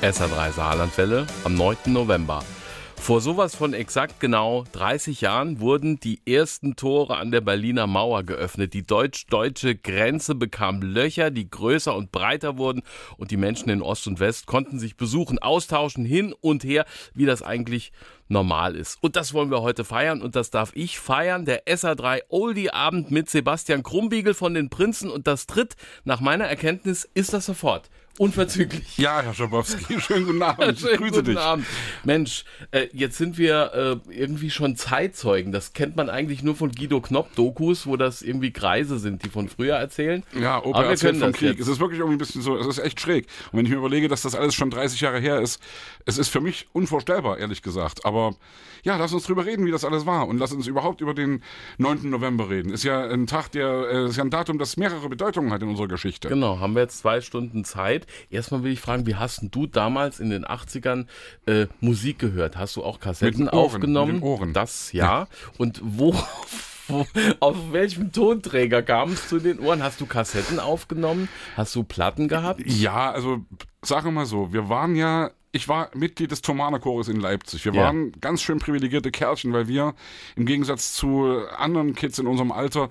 SR3 Saarlandwelle am 9. November. Vor sowas von exakt genau 30 Jahren wurden die ersten Tore an der Berliner Mauer geöffnet. Die deutsch-deutsche Grenze bekam Löcher, die größer und breiter wurden und die Menschen in Ost und West konnten sich besuchen, austauschen, hin und her, wie das eigentlich normal ist. Und das wollen wir heute feiern und das darf ich feiern. Der SA3 Oldie Abend mit Sebastian Krumbiegel von den Prinzen und das tritt nach meiner Erkenntnis ist das sofort. Unverzüglich. Ja, Herr Schabowski, schönen guten Abend. Ich Grüße guten dich. Abend. Mensch, äh, jetzt sind wir äh, irgendwie schon Zeitzeugen. Das kennt man eigentlich nur von Guido Knopp-Dokus, wo das irgendwie Kreise sind, die von früher erzählen. Ja, Opa Aber erzählt vom Krieg. Jetzt. Es ist wirklich irgendwie ein bisschen so, es ist echt schräg. Und wenn ich mir überlege, dass das alles schon 30 Jahre her ist, es ist für mich unvorstellbar, ehrlich gesagt. Aber ja, lass uns drüber reden, wie das alles war. Und lass uns überhaupt über den 9. November reden. Ist ja ein Tag, der, äh, ist ja ein Datum, das mehrere Bedeutungen hat in unserer Geschichte. Genau, haben wir jetzt zwei Stunden Zeit. Erstmal will ich fragen, wie hast denn du damals in den 80ern äh, Musik gehört? Hast du auch Kassetten mit Ohren, aufgenommen? Mit den Ohren. Das ja. ja. Und wo auf welchem Tonträger kam es zu den Ohren? Hast du Kassetten aufgenommen? Hast du Platten gehabt? Ja, also sag mal so, wir waren ja ich war Mitglied des Thomaner-Chores in Leipzig. Wir yeah. waren ganz schön privilegierte Kerlchen, weil wir im Gegensatz zu anderen Kids in unserem Alter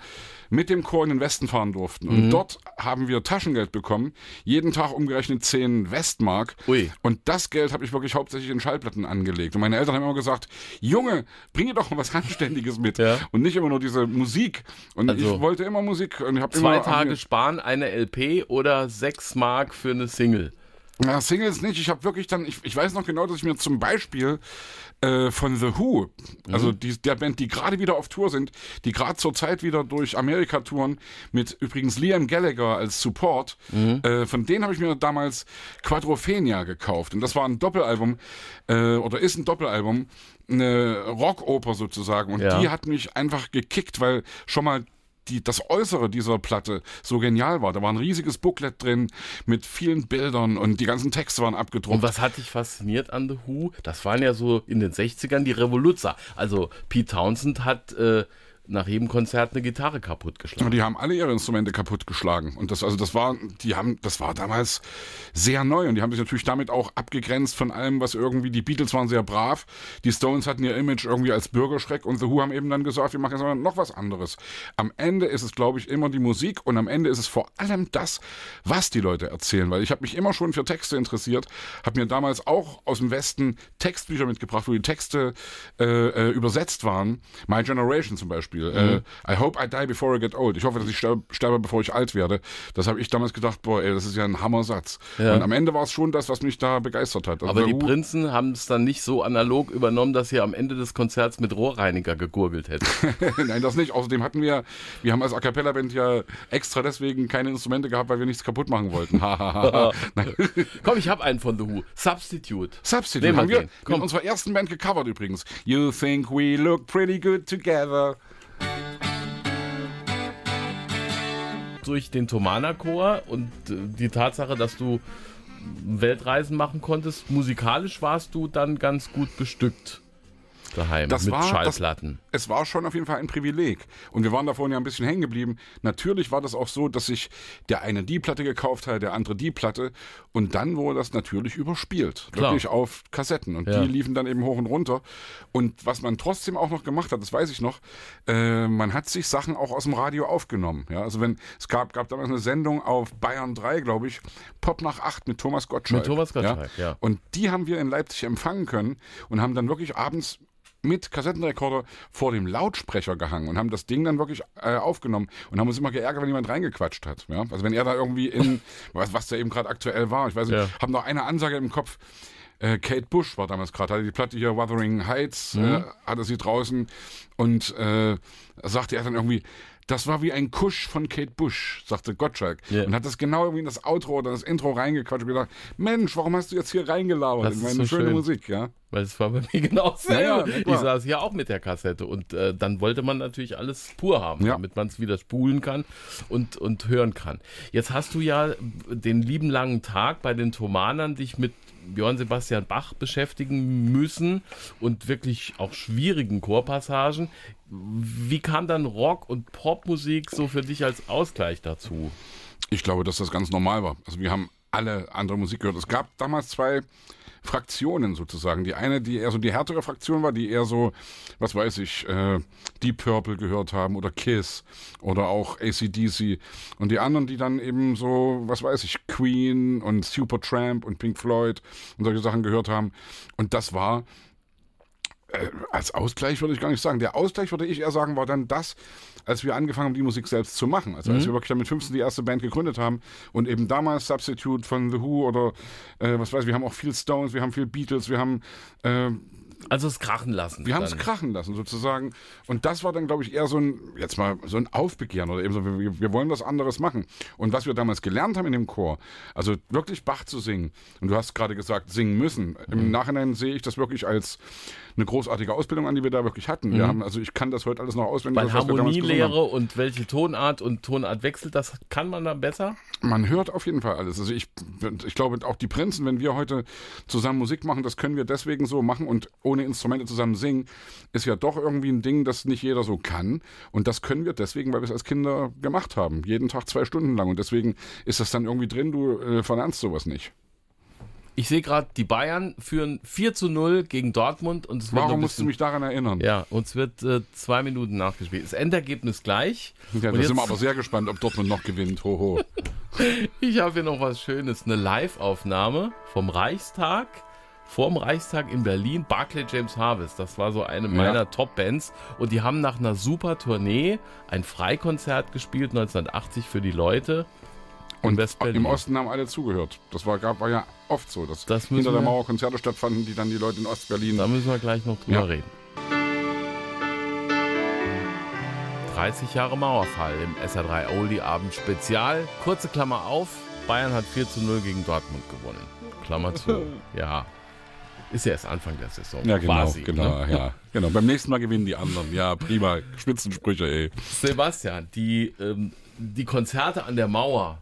mit dem Chor in den Westen fahren durften. Und mhm. dort haben wir Taschengeld bekommen, jeden Tag umgerechnet 10 Westmark. Ui. Und das Geld habe ich wirklich hauptsächlich in Schallplatten angelegt. Und meine Eltern haben immer gesagt, Junge, bringe doch was Anständiges mit. Ja. Und nicht immer nur diese Musik. Und also, ich wollte immer Musik. Und ich zwei immer, Tage sparen, eine LP oder 6 Mark für eine Single. Na, Singles nicht. Ich habe wirklich dann, ich, ich weiß noch genau, dass ich mir zum Beispiel äh, von The Who, also mhm. die, der Band, die gerade wieder auf Tour sind, die gerade zurzeit wieder durch Amerika touren, mit übrigens Liam Gallagher als Support, mhm. äh, von denen habe ich mir damals Quadrophenia gekauft. Und das war ein Doppelalbum, äh, oder ist ein Doppelalbum, eine Rockoper sozusagen. Und ja. die hat mich einfach gekickt, weil schon mal die, das Äußere dieser Platte so genial war. Da war ein riesiges Booklet drin mit vielen Bildern und die ganzen Texte waren abgedruckt. Und was hat dich fasziniert an The Who? Das waren ja so in den 60ern die Revoluzer. Also Pete Townsend hat... Äh nach jedem Konzert eine Gitarre kaputtgeschlagen. Und die haben alle ihre Instrumente kaputtgeschlagen. Und das, also das war, die haben, das war damals sehr neu. Und die haben sich natürlich damit auch abgegrenzt von allem, was irgendwie, die Beatles waren sehr brav. Die Stones hatten ihr Image irgendwie als Bürgerschreck und The Who haben eben dann gesagt, wir machen jetzt noch was anderes. Am Ende ist es, glaube ich, immer die Musik und am Ende ist es vor allem das, was die Leute erzählen. Weil ich habe mich immer schon für Texte interessiert, habe mir damals auch aus dem Westen Textbücher mitgebracht, wo die Texte äh, äh übersetzt waren. My Generation zum Beispiel Beispiel. Mhm. Äh, I hope I die before I get old. Ich hoffe, dass ich sterbe, bevor ich alt werde. Das habe ich damals gedacht, boah, ey, das ist ja ein Hammersatz. Ja. Und am Ende war es schon das, was mich da begeistert hat. Also Aber die Prinzen haben es dann nicht so analog übernommen, dass sie am Ende des Konzerts mit Rohrreiniger gegurgelt hätten. Nein, das nicht. Außerdem hatten wir, wir haben als A Cappella Band ja extra deswegen keine Instrumente gehabt, weil wir nichts kaputt machen wollten. Komm, ich habe einen von The Who. Substitute. Substitute. Nehmen haben wir, wir mit unserer ersten Band gecovert übrigens. You think we look pretty good together. durch den Tomana-Chor und äh, die Tatsache, dass du Weltreisen machen konntest, musikalisch warst du dann ganz gut bestückt daheim das mit war, Schallplatten es war schon auf jeden Fall ein Privileg. Und wir waren da vorhin ja ein bisschen hängen geblieben. Natürlich war das auch so, dass sich der eine die Platte gekauft hat, der andere die Platte. Und dann wurde das natürlich überspielt. Klar. Wirklich auf Kassetten. Und ja. die liefen dann eben hoch und runter. Und was man trotzdem auch noch gemacht hat, das weiß ich noch, äh, man hat sich Sachen auch aus dem Radio aufgenommen. Ja, also wenn es gab, gab damals eine Sendung auf Bayern 3, glaube ich, Pop nach 8 mit Thomas Gottschalk. Mit Thomas Gottschalk, ja. ja. Und die haben wir in Leipzig empfangen können und haben dann wirklich abends mit Kassettenrekorder vor dem Lautsprecher gehangen und haben das Ding dann wirklich äh, aufgenommen und haben uns immer geärgert, wenn jemand reingequatscht hat. Ja? Also wenn er da irgendwie in, was, was da eben gerade aktuell war, ich weiß nicht, ja. haben noch eine Ansage im Kopf. Äh, Kate Bush war damals gerade, hatte die Platte hier Wuthering Heights, äh, mhm. äh, hatte sie draußen und äh, sagte er dann irgendwie, das war wie ein Kusch von Kate Bush, sagte Gottschalk. Yeah. Und hat das genau irgendwie in das Outro oder das Intro reingequatscht und gedacht, Mensch, warum hast du jetzt hier reingelabert das in meine so schöne schön. Musik, ja? Weil es war bei mir genauso. Naja, ich saß ja auch mit der Kassette und äh, dann wollte man natürlich alles pur haben, ja. damit man es wieder spulen kann und, und hören kann. Jetzt hast du ja den lieben langen Tag bei den Thomanern dich mit Björn Sebastian Bach beschäftigen müssen und wirklich auch schwierigen Chorpassagen. Wie kam dann Rock- und Popmusik so für dich als Ausgleich dazu? Ich glaube, dass das ganz normal war. Also wir haben alle andere Musik gehört. Es gab damals zwei Fraktionen sozusagen. Die eine, die eher so die härtere Fraktion war, die eher so, was weiß ich, äh, Deep Purple gehört haben oder Kiss oder auch ACDC. Und die anderen, die dann eben so, was weiß ich, Queen und Supertramp und Pink Floyd und solche Sachen gehört haben. Und das war äh, als Ausgleich würde ich gar nicht sagen. Der Ausgleich, würde ich eher sagen, war dann das, als wir angefangen haben, die Musik selbst zu machen. Also mhm. als wir wirklich dann mit 15 die erste Band gegründet haben und eben damals Substitute von The Who oder äh, was weiß ich, wir haben auch viel Stones, wir haben viel Beatles, wir haben... Äh, also es krachen lassen. Wir haben es krachen lassen sozusagen. Und das war dann, glaube ich, eher so ein, jetzt mal so ein Aufbegehren oder eben so, wir, wir, wollen was anderes machen. Und was wir damals gelernt haben in dem Chor, also wirklich Bach zu singen. Und du hast gerade gesagt, singen müssen. Mhm. Im Nachhinein sehe ich das wirklich als eine großartige Ausbildung an, die wir da wirklich hatten. Wir mhm. haben, also ich kann das heute alles noch auswendig. Weil Harmonielehre und welche Tonart und Tonart wechselt, das kann man dann besser? Man hört auf jeden Fall alles. Also ich, ich glaube auch die Prinzen, wenn wir heute zusammen Musik machen, das können wir deswegen so machen und ohne Instrumente zusammen singen, ist ja doch irgendwie ein Ding, das nicht jeder so kann. Und das können wir deswegen, weil wir es als Kinder gemacht haben. Jeden Tag zwei Stunden lang. Und deswegen ist das dann irgendwie drin, du äh, vernernst sowas nicht. Ich sehe gerade, die Bayern führen 4 zu 0 gegen Dortmund. Und es Warum wird musst du mich daran erinnern? Ja, und es wird äh, zwei Minuten nachgespielt. Das Endergebnis gleich. Ja, da sind wir aber sehr gespannt, ob Dortmund noch gewinnt. Hoho. Ho. ich habe hier noch was Schönes. Eine Live-Aufnahme vom Reichstag. Vorm Reichstag in Berlin, Barclay James Harvest. Das war so eine meiner ja. Top-Bands. Und die haben nach einer super Tournee ein Freikonzert gespielt, 1980 für die Leute. Und im Osten haben alle zugehört. Das war, gab, war ja oft so, dass das hinter der Mauer Konzerte stattfanden, die dann die Leute in Ostberlin. Da müssen wir gleich noch drüber ja. reden. 30 Jahre Mauerfall im SR3 Oldie Abend Spezial. Kurze Klammer auf. Bayern hat 4 zu 0 gegen Dortmund gewonnen. Klammer zu. Ja. Ist ja erst Anfang der Saison. Ja, genau, quasi, genau, ne? ja. genau. Beim nächsten Mal gewinnen die anderen. Ja, prima. Spitzensprüche, ey. Sebastian, die ähm, die Konzerte an der Mauer,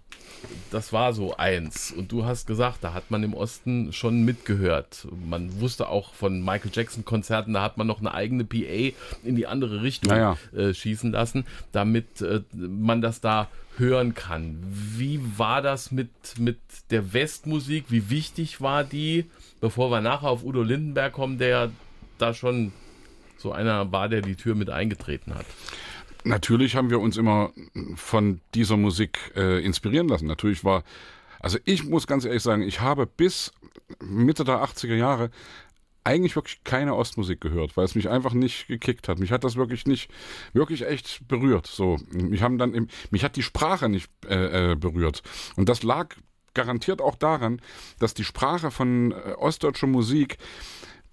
das war so eins. Und du hast gesagt, da hat man im Osten schon mitgehört. Man wusste auch von Michael Jackson Konzerten, da hat man noch eine eigene PA in die andere Richtung naja. äh, schießen lassen, damit äh, man das da hören kann. Wie war das mit, mit der Westmusik? Wie wichtig war die? Bevor wir nachher auf Udo Lindenberg kommen, der da schon so einer war, der die Tür mit eingetreten hat natürlich haben wir uns immer von dieser Musik äh, inspirieren lassen. Natürlich war, also ich muss ganz ehrlich sagen, ich habe bis Mitte der 80er Jahre eigentlich wirklich keine Ostmusik gehört, weil es mich einfach nicht gekickt hat. Mich hat das wirklich nicht, wirklich echt berührt. So, mich haben dann, im, mich hat die Sprache nicht äh, äh berührt. Und das lag garantiert auch daran, dass die Sprache von äh, ostdeutscher Musik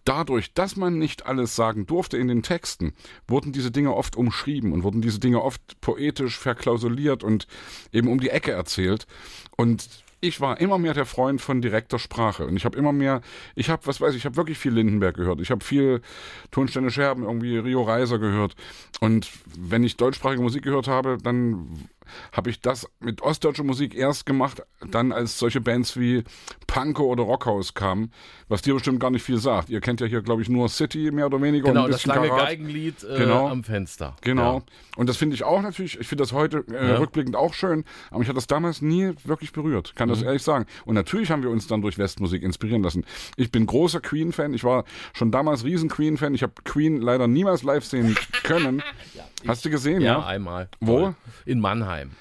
dadurch, dass man nicht alles sagen durfte in den Texten, wurden diese Dinge oft umschrieben und wurden diese Dinge oft poetisch verklausuliert und eben um die Ecke erzählt. Und ich war immer mehr der Freund von direkter Sprache und ich habe immer mehr, ich habe, was weiß ich, ich habe wirklich viel Lindenberg gehört, ich habe viel Tonsteine Scherben, irgendwie Rio Reiser gehört und wenn ich deutschsprachige Musik gehört habe, dann habe ich das mit ostdeutscher Musik erst gemacht, dann als solche Bands wie Panko oder Rockhaus kamen, was dir bestimmt gar nicht viel sagt. Ihr kennt ja hier, glaube ich, nur City mehr oder weniger. Genau, das lange Karat. Geigenlied äh, genau. am Fenster. Genau. Ja. Und das finde ich auch natürlich, ich finde das heute äh, ja. rückblickend auch schön, aber ich hatte das damals nie wirklich berührt, kann mhm. das ehrlich sagen. Und natürlich haben wir uns dann durch Westmusik inspirieren lassen. Ich bin großer Queen-Fan, ich war schon damals riesen Queen-Fan, ich habe Queen leider niemals live sehen können. ja. Hast du gesehen, ja? ja? einmal. Wo? In Mannheim.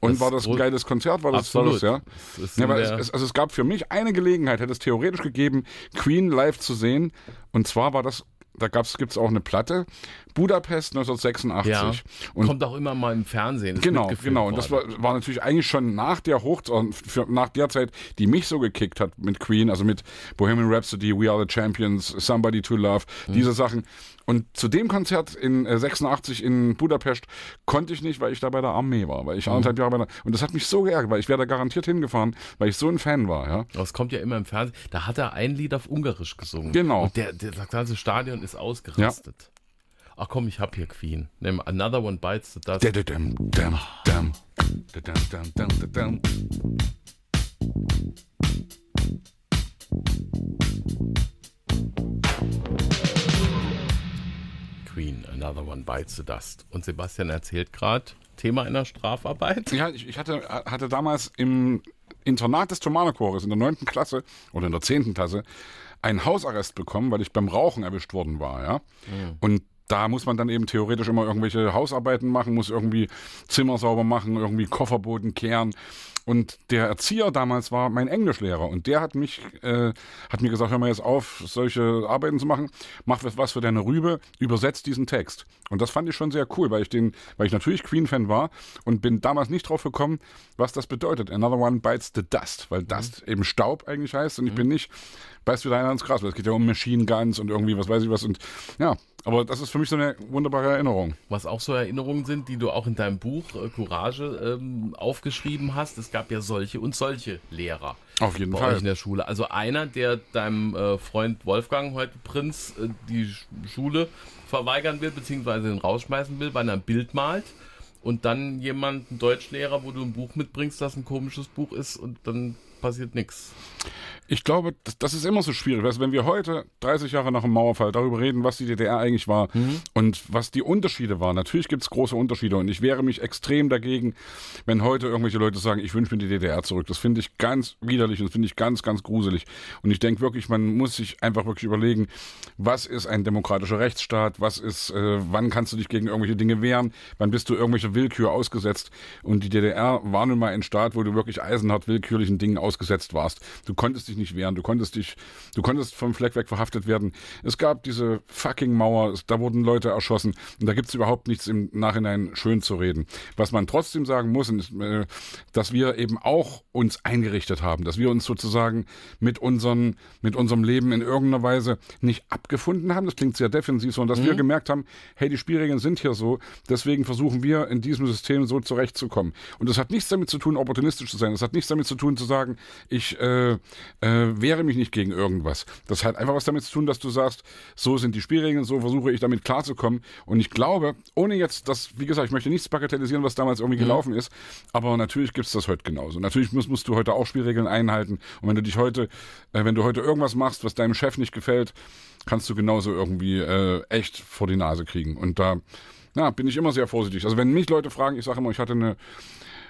Und das war das ein geiles Konzert? War das, absolut. ja? das, ja? ja es, also es gab für mich eine Gelegenheit, hätte es theoretisch gegeben, Queen live zu sehen. Und zwar war das, da gibt es auch eine Platte Budapest 1986. Ja, und kommt auch immer mal im Fernsehen. Genau, genau. Und das war, war, natürlich eigentlich schon nach der Hochzeit, äh, nach der Zeit, die mich so gekickt hat mit Queen, also mit Bohemian Rhapsody, We Are the Champions, Somebody to Love, mhm. diese Sachen. Und zu dem Konzert in äh, 86 in Budapest konnte ich nicht, weil ich da bei der Armee war, weil ich mhm. anderthalb Jahre bei der und das hat mich so geärgert, weil ich wäre da garantiert hingefahren, weil ich so ein Fan war. Ja. Das kommt ja immer im Fernsehen. Da hat er ein Lied auf Ungarisch gesungen. Genau. Und der, der, das also ganze Stadion ist ausgerastet. Ja. Ach komm, ich hab hier Queen. Nimm Another One Bites the Dust. Queen, Another One Bites the Dust. Und Sebastian erzählt gerade Thema einer Strafarbeit. Ja, ich, ich hatte, hatte damals im Internat des Tomanechores in der 9. Klasse oder in der 10. Klasse einen Hausarrest bekommen, weil ich beim Rauchen erwischt worden war. Ja? Mhm. Und da muss man dann eben theoretisch immer irgendwelche Hausarbeiten machen, muss irgendwie Zimmer sauber machen, irgendwie Kofferboden kehren. Und der Erzieher damals war mein Englischlehrer und der hat mich, äh, hat mir gesagt, hör mal jetzt auf, solche Arbeiten zu machen, mach was für deine Rübe, übersetzt diesen Text. Und das fand ich schon sehr cool, weil ich den, weil ich natürlich Queen-Fan war und bin damals nicht drauf gekommen, was das bedeutet. Another one bites the dust, weil mhm. Dust eben Staub eigentlich heißt und ich mhm. bin nicht, beißt wieder einer ins Gras, weil es geht ja um Machine Guns und irgendwie was weiß ich was und ja, aber das ist für mich so eine wunderbare Erinnerung. Was auch so Erinnerungen sind, die du auch in deinem Buch äh, Courage ähm, aufgeschrieben hast. Es gab ja solche und solche Lehrer. Auf jeden bei Fall. Euch in der Schule. Also einer, der deinem äh, Freund Wolfgang, heute Prinz, äh, die Schule verweigern will, beziehungsweise ihn rausschmeißen will, weil er ein Bild malt. Und dann jemand, ein Deutschlehrer, wo du ein Buch mitbringst, das ein komisches Buch ist und dann passiert nichts. Ich glaube, das, das, ist immer so schwierig. Weißt, wenn wir heute, 30 Jahre nach dem Mauerfall, darüber reden, was die DDR eigentlich war mhm. und was die Unterschiede waren. Natürlich gibt es große Unterschiede und ich wehre mich extrem dagegen, wenn heute irgendwelche Leute sagen, ich wünsche mir die DDR zurück. Das finde ich ganz widerlich und das finde ich ganz, ganz gruselig. Und ich denke wirklich, man muss sich einfach wirklich überlegen, was ist ein demokratischer Rechtsstaat, was ist, äh, wann kannst du dich gegen irgendwelche Dinge wehren, wann bist du irgendwelche Willkür ausgesetzt. Und die DDR war nun mal ein Staat, wo du wirklich eisenhart willkürlichen Dingen ausgesetzt warst. Du konntest dich dich nicht wehren. Du konntest dich, du konntest vom Fleck weg verhaftet werden. Es gab diese fucking Mauer, da wurden Leute erschossen und da gibt es überhaupt nichts im Nachhinein schön zu reden. Was man trotzdem sagen muss, ist, äh, dass wir eben auch uns eingerichtet haben, dass wir uns sozusagen mit, unseren, mit unserem Leben in irgendeiner Weise nicht abgefunden haben. Das klingt sehr defensiv, sondern dass mhm. wir gemerkt haben, hey, die Spielregeln sind hier so, deswegen versuchen wir in diesem System so zurechtzukommen. Und das hat nichts damit zu tun, opportunistisch zu sein. Das hat nichts damit zu tun, zu sagen, ich äh, äh, wehre mich nicht gegen irgendwas. Das hat einfach was damit zu tun, dass du sagst, so sind die Spielregeln, so versuche ich damit klarzukommen. Und ich glaube, ohne jetzt das, wie gesagt, ich möchte nichts bagatellisieren, was damals irgendwie mhm. gelaufen ist, aber natürlich gibt es das heute genauso. Natürlich musst, musst, du heute auch Spielregeln einhalten. Und wenn du dich heute, äh, wenn du heute irgendwas machst, was deinem Chef nicht gefällt, kannst du genauso irgendwie äh, echt vor die Nase kriegen. Und da na, bin ich immer sehr vorsichtig. Also wenn mich Leute fragen, ich sage immer, ich hatte eine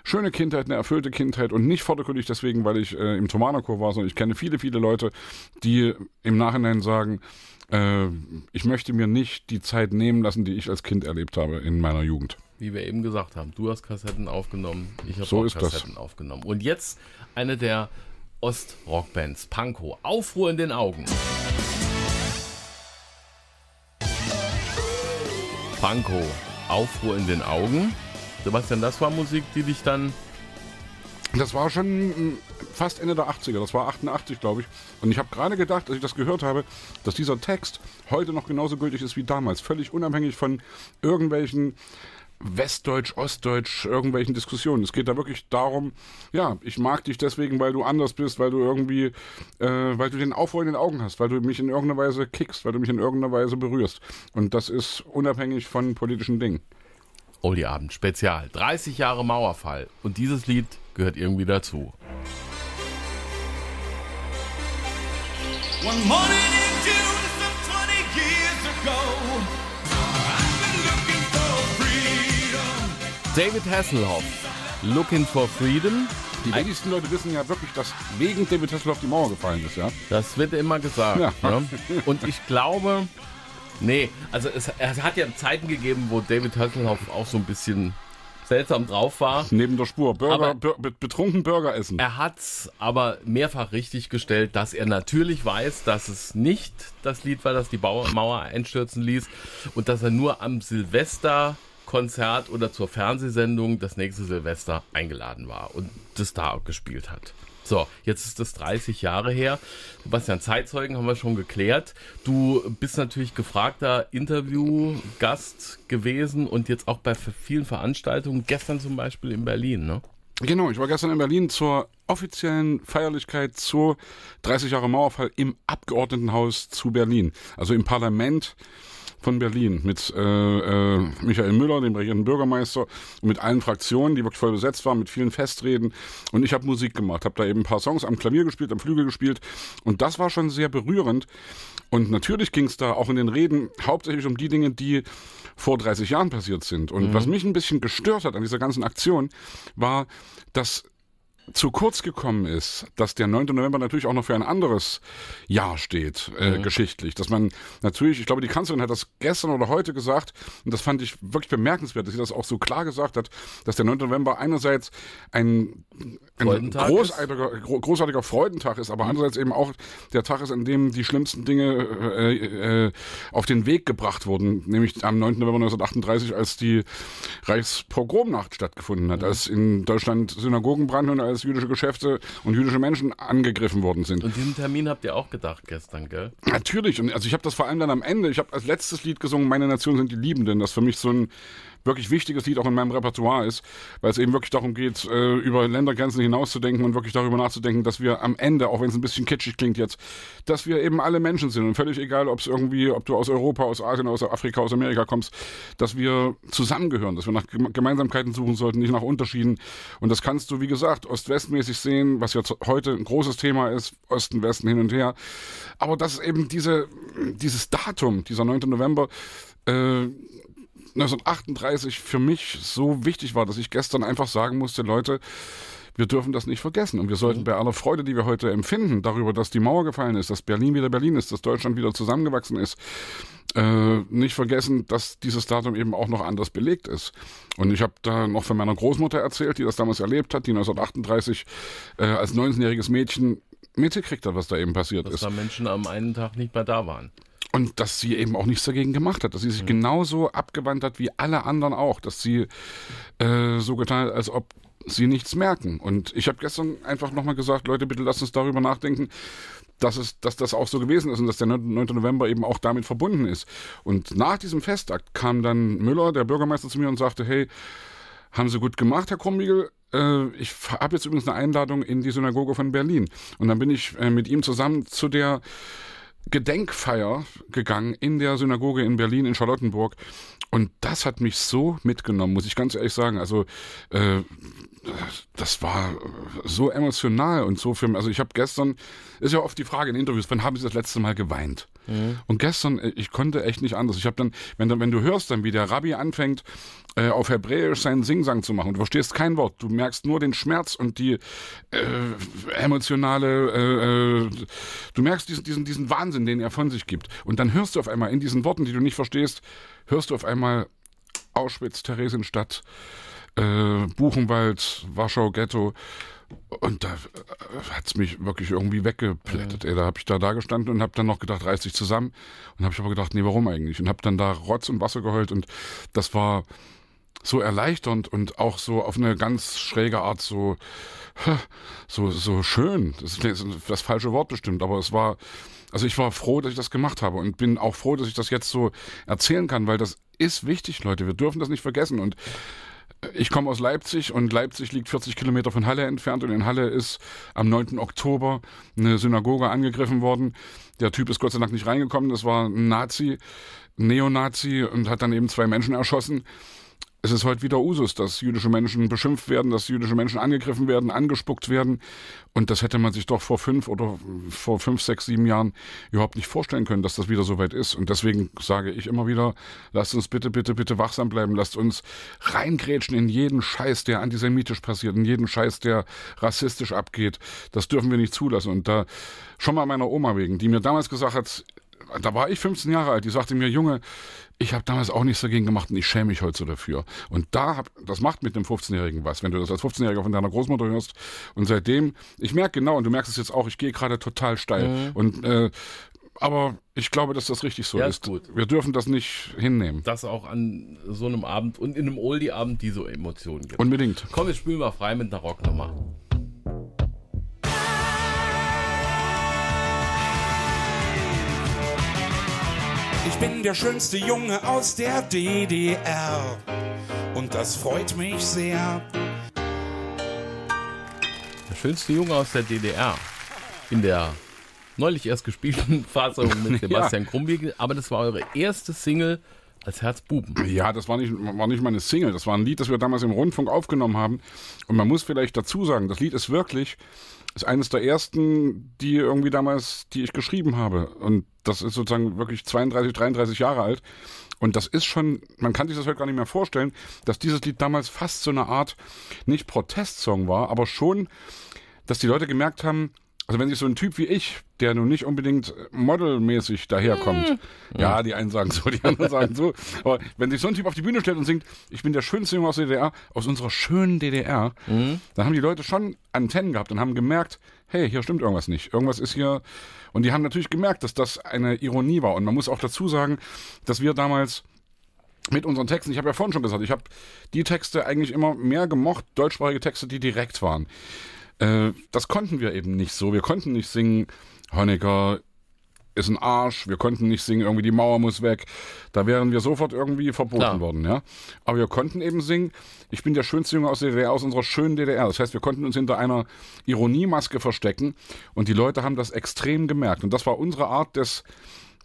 schöne Kindheit, eine erfüllte Kindheit und nicht vordergründig deswegen, weil ich äh, im Tomanakur war, sondern ich kenne viele, viele Leute, die im Nachhinein sagen, äh, ich möchte mir nicht die Zeit nehmen lassen, die ich als Kind erlebt habe in meiner Jugend. Wie wir eben gesagt haben, du hast Kassetten aufgenommen, ich habe so auch Kassetten das. aufgenommen. Und jetzt eine der Ostrockbands, Panko, Aufruhr in den Augen. Panko, Aufruhr in den Augen. Sebastian, das war Musik, die dich dann. Das war schon mm, fast Ende der 80er, das war 88, glaube ich. Und ich habe gerade gedacht, als ich das gehört habe, dass dieser Text heute noch genauso gültig ist wie damals. Völlig unabhängig von irgendwelchen Westdeutsch, Ostdeutsch, irgendwelchen Diskussionen. Es geht da wirklich darum, ja, ich mag dich deswegen, weil du anders bist, weil du irgendwie, äh, weil du den Aufruhr in den Augen hast, weil du mich in irgendeiner Weise kickst, weil du mich in irgendeiner Weise berührst. Und das ist unabhängig von politischen Dingen. Oldie-Abend Spezial. 30 Jahre Mauerfall. Und dieses Lied gehört irgendwie dazu. One morning in June, some 20 years ago, I've been looking for freedom. David Hasselhoff, Looking for Freedom. Die wenigsten Leute wissen ja wirklich, dass wegen David Hasselhoff die Mauer gefallen ist, ja? Das wird immer gesagt. Ja. Ne? Und ich glaube, Nee, also es, es hat ja Zeiten gegeben, wo David Hasselhoff auch so ein bisschen seltsam drauf war. Neben der Spur. Burger, aber, betrunken Burger essen. Er hat es aber mehrfach richtig gestellt, dass er natürlich weiß, dass es nicht das Lied war, das die Mauer einstürzen ließ und dass er nur am Silvesterkonzert oder zur Fernsehsendung das nächste Silvester eingeladen war und das da auch gespielt hat. So, jetzt ist das 30 Jahre her. Sebastian, Zeitzeugen haben wir schon geklärt. Du bist natürlich gefragter Interviewgast gewesen und jetzt auch bei vielen Veranstaltungen, gestern zum Beispiel in Berlin, ne? Genau, ich war gestern in Berlin zur offiziellen Feierlichkeit zur 30 Jahre Mauerfall im Abgeordnetenhaus zu Berlin, also im Parlament von Berlin mit äh, äh, Michael Müller, dem regierenden Bürgermeister, mit allen Fraktionen, die wirklich voll besetzt waren, mit vielen Festreden. Und ich habe Musik gemacht, habe da eben ein paar Songs am Klavier gespielt, am Flügel gespielt. Und das war schon sehr berührend. Und natürlich ging es da auch in den Reden hauptsächlich um die Dinge, die vor 30 Jahren passiert sind. Und mhm. was mich ein bisschen gestört hat an dieser ganzen Aktion, war, dass zu kurz gekommen ist, dass der 9. November natürlich auch noch für ein anderes Jahr steht, äh, mhm. geschichtlich. Dass man natürlich, ich glaube, die Kanzlerin hat das gestern oder heute gesagt, und das fand ich wirklich bemerkenswert, dass sie das auch so klar gesagt hat, dass der 9. November einerseits ein, ein großartiger, großartiger Freudentag ist, aber mhm. andererseits eben auch der Tag ist, an dem die schlimmsten Dinge äh, äh, auf den Weg gebracht wurden, nämlich am 9. November 1938, als die Reichspogromnacht stattgefunden hat, mhm. als in Deutschland Synagogen brannten und als als jüdische Geschäfte und jüdische Menschen angegriffen worden sind. Und diesen Termin habt ihr auch gedacht gestern, gell? Natürlich. Und also ich habe das vor allem dann am Ende, ich habe als letztes Lied gesungen, Meine Nation sind die Liebenden, das für mich so ein wirklich wichtiges Lied auch in meinem Repertoire ist, weil es eben wirklich darum geht, äh, über Ländergrenzen hinauszudenken und wirklich darüber nachzudenken, dass wir am Ende, auch wenn es ein bisschen kitschig klingt jetzt, dass wir eben alle Menschen sind und völlig egal, ob es irgendwie, ob du aus Europa, aus Asien, aus Afrika, aus Amerika kommst, dass wir zusammengehören, dass wir nach Gemeinsamkeiten suchen sollten, nicht nach Unterschieden. Und das kannst du, wie gesagt, ost-westmäßig sehen, was jetzt heute ein großes Thema ist, Osten, Westen hin und her. Aber dass eben diese, dieses Datum, dieser 9. November, äh, 1938 für mich so wichtig war, dass ich gestern einfach sagen musste, Leute, wir dürfen das nicht vergessen. Und wir sollten mhm. bei aller Freude, die wir heute empfinden, darüber, dass die Mauer gefallen ist, dass Berlin wieder Berlin ist, dass Deutschland wieder zusammengewachsen ist, äh, nicht vergessen, dass dieses Datum eben auch noch anders belegt ist. Und ich habe da noch von meiner Großmutter erzählt, die das damals erlebt hat, die 1938 äh, als 19-jähriges Mädchen mitgekriegt hat, was da eben passiert dass ist. Dass da Menschen am einen Tag nicht mehr da waren. Und dass sie eben auch nichts dagegen gemacht hat, dass sie sich mhm. genauso abgewandt hat wie alle anderen auch, dass sie äh, so getan hat, als ob sie nichts merken. Und ich habe gestern einfach nochmal gesagt, Leute, bitte lasst uns darüber nachdenken, dass, es, dass das auch so gewesen ist und dass der 9. November eben auch damit verbunden ist. Und nach diesem Festakt kam dann Müller, der Bürgermeister, zu mir und sagte, hey, haben Sie gut gemacht, Herr Krummigel? Äh, ich habe jetzt übrigens eine Einladung in die Synagoge von Berlin. Und dann bin ich äh, mit ihm zusammen zu der Gedenkfeier gegangen in der Synagoge in Berlin, in Charlottenburg. Und das hat mich so mitgenommen, muss ich ganz ehrlich sagen. Also äh, das war so emotional und so für mich. Also ich habe gestern, ist ja oft die Frage in Interviews, wann haben Sie das letzte Mal geweint? Mhm. Und gestern, äh, ich konnte echt nicht anders. Ich habe dann, wenn, wenn du hörst dann, wie der Rabbi anfängt, äh, auf Hebräisch seinen Singsang zu machen, du verstehst kein Wort, du merkst nur den Schmerz und die äh, emotionale, äh, äh, du merkst diesen, diesen, diesen Wahnsinn, den er von sich gibt. Und dann hörst du auf einmal in diesen Worten, die du nicht verstehst, hörst du auf einmal Auschwitz, Theresienstadt, äh, Buchenwald, Warschau, Ghetto. Und da äh, hat es mich wirklich irgendwie weggeplättet. Ey. Da habe ich da, da gestanden und habe dann noch gedacht, reiß dich zusammen. Und habe ich aber gedacht, nee, warum eigentlich? Und habe dann da Rotz und Wasser geheult. Und das war so erleichternd und auch so auf eine ganz schräge Art so, so, so schön. Das ist das falsche Wort bestimmt, aber es war, also ich war froh, dass ich das gemacht habe und bin auch froh, dass ich das jetzt so erzählen kann, weil das ist wichtig, Leute. Wir dürfen das nicht vergessen. Und ich komme aus Leipzig und Leipzig liegt 40 Kilometer von Halle entfernt und in Halle ist am 9. Oktober eine Synagoge angegriffen worden. Der Typ ist Gott sei Dank nicht reingekommen, das war ein Nazi, Neonazi und hat dann eben zwei Menschen erschossen. Es ist heute wieder Usus, dass jüdische Menschen beschimpft werden, dass jüdische Menschen angegriffen werden, angespuckt werden. Und das hätte man sich doch vor fünf oder vor fünf, sechs, sieben Jahren überhaupt nicht vorstellen können, dass das wieder so weit ist. Und deswegen sage ich immer wieder, lasst uns bitte, bitte, bitte wachsam bleiben. Lasst uns reingrätschen in jeden Scheiß, der antisemitisch passiert, in jeden Scheiß, der rassistisch abgeht. Das dürfen wir nicht zulassen. Und da schon mal meiner Oma wegen, die mir damals gesagt hat, da war ich 15 Jahre alt, die sagte mir, Junge, ich habe damals auch nichts dagegen gemacht und ich schäme mich heute so dafür. Und da hab, das macht mit einem 15-Jährigen was, wenn du das als 15-Jähriger von deiner Großmutter hörst. Und seitdem, ich merke genau, und du merkst es jetzt auch, ich gehe gerade total steil. Mhm. Und äh, aber ich glaube, dass das richtig so ja, ist. Gut. Wir dürfen das nicht hinnehmen. Dass auch an so einem Abend und in einem Oldie-Abend diese Emotionen gibt. Unbedingt. Komm, jetzt spielen mal frei mit einer Rocknummer. Ich bin der schönste Junge aus der DDR. Und das freut mich sehr. Der schönste Junge aus der DDR. In der neulich erst gespielten Fassung mit Sebastian ja. Krumbiegel. Aber das war eure erste Single als Herzbuben. Ja, das war nicht, war nicht meine Single. Das war ein Lied, das wir damals im Rundfunk aufgenommen haben. Und man muss vielleicht dazu sagen, das Lied ist wirklich, ist eines der ersten, die irgendwie damals, die ich geschrieben habe. Und das ist sozusagen wirklich 32, 33 Jahre alt. Und das ist schon, man kann sich das heute halt gar nicht mehr vorstellen, dass dieses Lied damals fast so eine Art, nicht Protestsong war, aber schon, dass die Leute gemerkt haben, also wenn sich so ein Typ wie ich, der nun nicht unbedingt modelmäßig daherkommt, hm. ja, die einen sagen so, die anderen sagen so, aber wenn sich so ein Typ auf die Bühne stellt und singt, ich bin der schönste Junge aus der DDR, aus unserer schönen DDR, hm. dann haben die Leute schon Antennen gehabt und haben gemerkt, hey, hier stimmt irgendwas nicht, irgendwas ist hier. Und die haben natürlich gemerkt, dass das eine Ironie war. Und man muss auch dazu sagen, dass wir damals mit unseren Texten, ich habe ja vorhin schon gesagt, ich habe die Texte eigentlich immer mehr gemocht, deutschsprachige Texte, die direkt waren. Äh, das konnten wir eben nicht so. Wir konnten nicht singen, Honecker ist ein Arsch, wir konnten nicht singen, irgendwie die Mauer muss weg. Da wären wir sofort irgendwie verboten Klar. worden, ja. Aber wir konnten eben singen, ich bin der schönste Junge aus der DDR, aus unserer schönen DDR. Das heißt, wir konnten uns hinter einer Ironiemaske verstecken und die Leute haben das extrem gemerkt. Und das war unsere Art des,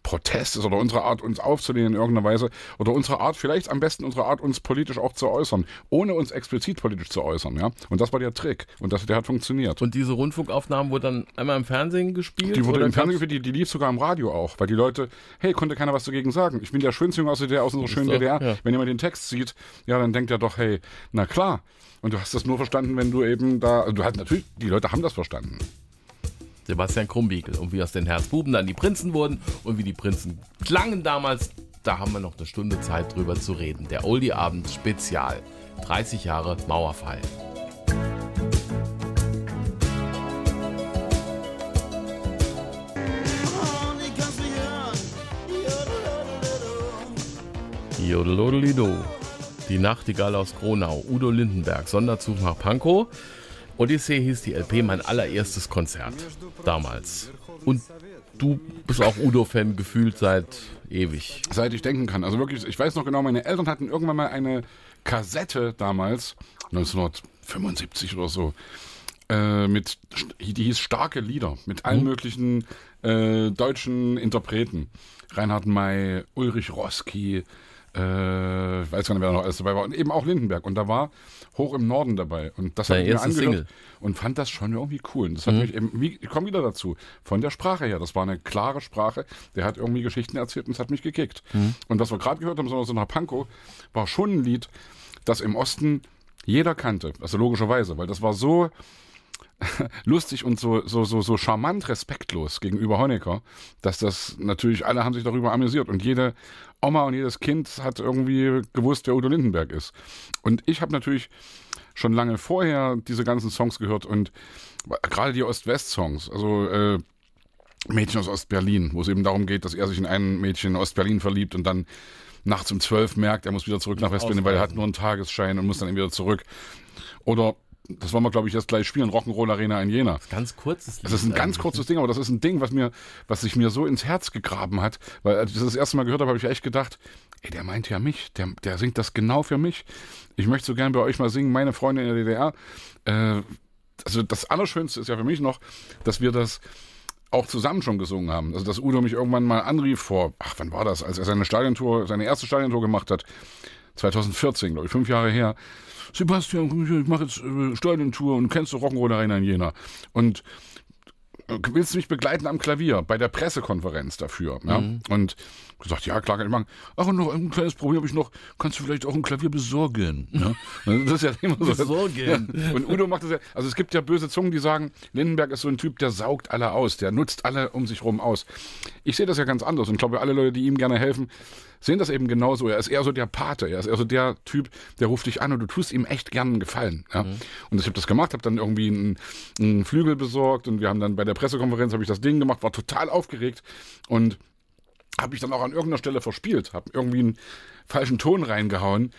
Protest ist oder unsere Art, uns aufzulehnen in irgendeiner Weise oder unsere Art, vielleicht am besten unsere Art, uns politisch auch zu äußern, ohne uns explizit politisch zu äußern. Ja? Und das war der Trick und das, der hat funktioniert. Und diese Rundfunkaufnahmen wurden dann einmal im Fernsehen gespielt? Die wurde im Fernsehen gespielt, die, die lief sogar im Radio auch, weil die Leute, hey, konnte keiner was dagegen sagen. Ich bin der Schönste aus, der, aus unserer schönen doch, DDR. Ja. Wenn jemand den Text sieht, ja, dann denkt er doch, hey, na klar. Und du hast das nur verstanden, wenn du eben da, also du hast natürlich, die Leute haben das verstanden. Sebastian Krumbiegel. Und wie aus den Herzbuben dann die Prinzen wurden und wie die Prinzen klangen damals, da haben wir noch eine Stunde Zeit drüber zu reden. Der Oldie-Abend Spezial. 30 Jahre Mauerfall. Jodelodelido. Die Nachtigall aus Gronau, Udo Lindenberg, Sonderzug nach Pankow. Odyssee hieß die LP mein allererstes Konzert damals. Und du bist auch Udo-Fan gefühlt seit ewig. Seit ich denken kann. Also wirklich, ich weiß noch genau, meine Eltern hatten irgendwann mal eine Kassette damals, 1975 oder so, äh, mit, die hieß Starke Lieder, mit allen hm. möglichen äh, deutschen Interpreten. Reinhard May, Ulrich Roski, äh, ich weiß gar nicht, wer noch alles dabei war. Und eben auch Lindenberg. Und da war Hoch im Norden dabei. Und das hat ich mir angehört und fand das schon irgendwie cool. Und das hat mhm. mich eben, ich komme wieder dazu, von der Sprache her. Das war eine klare Sprache. Der hat irgendwie Geschichten erzählt und es hat mich gekickt. Mhm. Und was wir gerade gehört haben, so nach Panko, war schon ein Lied, das im Osten jeder kannte. Also logischerweise, weil das war so lustig und so, so, so, so charmant respektlos gegenüber Honecker, dass das natürlich alle haben sich darüber amüsiert und jede Oma und jedes Kind hat irgendwie gewusst, wer Udo Lindenberg ist. Und ich habe natürlich schon lange vorher diese ganzen Songs gehört und gerade die Ost-West-Songs, also äh, Mädchen aus Ost-Berlin, wo es eben darum geht, dass er sich in ein Mädchen in Ost-Berlin verliebt und dann nachts um zwölf merkt, er muss wieder zurück nach West-Berlin, weil er hat nur einen Tagesschein und muss dann eben wieder zurück. Oder das wollen wir, glaube ich, jetzt gleich spielen, Rock'n'Roll Arena in Jena. Das ist Ganz kurzes Lied. Das ist ein ganz kurzes Ding, aber das ist ein Ding, was mir, was sich mir so ins Herz gegraben hat, weil als ich das, das erste Mal gehört habe, habe ich echt gedacht, ey, der meint ja mich, der, der singt das genau für mich. Ich möchte so gerne bei euch mal singen, meine Freunde in der DDR. Äh, also das Allerschönste ist ja für mich noch, dass wir das auch zusammen schon gesungen haben. Also dass Udo mich irgendwann mal anrief vor, ach, wann war das, als er seine Stadiontour, seine erste Stadiontour gemacht hat. 2014, glaube ich, fünf Jahre her. Sebastian, ich mache jetzt äh, Steuerntour und kennst du Rock'n'Roll einer in Jena? Und äh, willst du mich begleiten am Klavier bei der Pressekonferenz dafür? Ja? Mhm. Und gesagt, ja, klar kann ich machen. Ach, und noch ein kleines Problem habe ich noch. Kannst du vielleicht auch ein Klavier besorgen? Ja? Ne? Also, das ist ja immer so. Besorgen. Ja. Und Udo macht das ja. Also es gibt ja böse Zungen, die sagen, Lindenberg ist so ein Typ, der saugt alle aus, der nutzt alle um sich rum aus. Ich sehe das ja ganz anders und glaube, alle Leute, die ihm gerne helfen, sehen das eben genauso. Er ist eher so der Pate, er ist eher so der Typ, der ruft dich an und du tust ihm echt gerne einen Gefallen. Ja? Mhm. Und ich habe das gemacht, habe dann irgendwie einen, einen Flügel besorgt und wir haben dann bei der Pressekonferenz habe ich das Ding gemacht, war total aufgeregt und habe ich dann auch an irgendeiner Stelle verspielt, habe irgendwie einen falschen Ton reingehauen.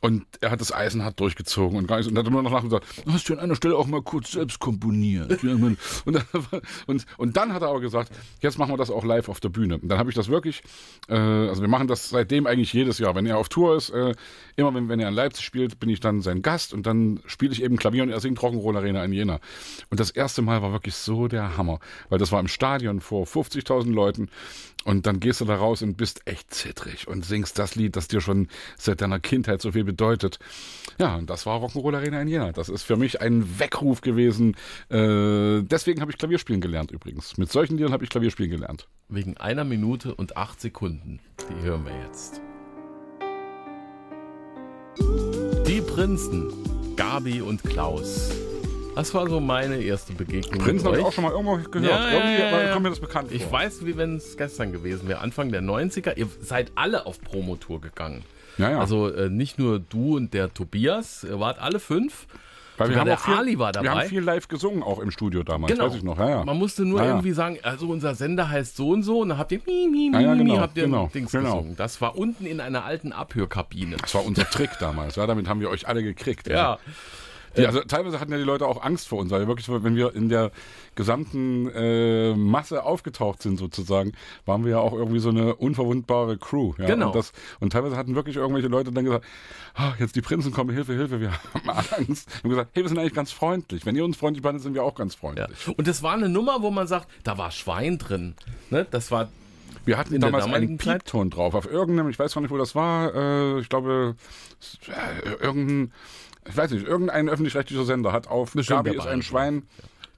Und er hat das eisenhart durchgezogen und, gar nichts. und hat immer noch nachgesagt, hast du an einer Stelle auch mal kurz selbst komponiert? und, und, und, dann hat er aber gesagt, jetzt machen wir das auch live auf der Bühne. Und dann habe ich das wirklich, äh, also wir machen das seitdem eigentlich jedes Jahr. Wenn er auf Tour ist, äh, immer wenn, wenn er in Leipzig spielt, bin ich dann sein Gast und dann spiele ich eben Klavier und er singt Rock'n'Roll Arena in Jena. Und das erste Mal war wirklich so der Hammer, weil das war im Stadion vor 50.000 Leuten und dann gehst du da raus und bist echt zittrig und singst das Lied, das dir schon seit deiner Kindheit so viel Beispiel bedeutet. Ja, und das war Rock'n'Roll Arena in Jena. Das ist für mich ein Weckruf gewesen. Äh, deswegen habe ich Klavierspielen gelernt übrigens. Mit solchen Liedern habe ich Klavierspielen gelernt. Wegen einer Minute und acht Sekunden. Die hören wir jetzt. Die Prinzen, Gabi und Klaus. Das war so meine erste Begegnung. Prinzen habe ich auch schon mal irgendwo gehört. Ja, Irgendwie ja, ja. kommt mir das bekannt vor. Ich weiß, wie wenn es gestern gewesen wäre. Anfang der 90er. Ihr seid alle auf Promotour gegangen. Ja, ja. Also äh, nicht nur du und der Tobias, ihr wart alle fünf. Weil Sogar wir haben auch viel, Ali war dabei. Wir haben viel live gesungen, auch im Studio damals, genau. weiß ich noch. Ja, ja. Man musste nur ja, irgendwie sagen, also unser Sender heißt so und so und dann habt ihr mi, mi, mi, ja, genau, habt ihr genau, Dings genau. gesungen. Das war unten in einer alten Abhörkabine. Das war unser Trick damals, ja, damit haben wir euch alle gekriegt. ja. Die, also teilweise hatten ja die Leute auch Angst vor uns, weil wirklich, wenn wir in der gesamten äh, Masse aufgetaucht sind sozusagen, waren wir ja auch irgendwie so eine unverwundbare Crew. Ja? Genau. Und, das, und, teilweise hatten wirklich irgendwelche Leute dann gesagt, oh, jetzt die Prinzen kommen, Hilfe, Hilfe, wir haben Angst. Wir haben gesagt, hey, wir sind eigentlich ganz freundlich. Wenn ihr uns freundlich behandelt, sind wir auch ganz freundlich. Ja. Und das war eine Nummer, wo man sagt, da war Schwein drin. Ne? Das war wir hatten in damals einen Piepton drauf, auf irgendeinem, ich weiß gar nicht, wo das war, äh, ich glaube, äh, irgendein ich weiß nicht, irgendein öffentlich-rechtlicher Sender hat auf Bestimmt Gabi ist ein Schwein.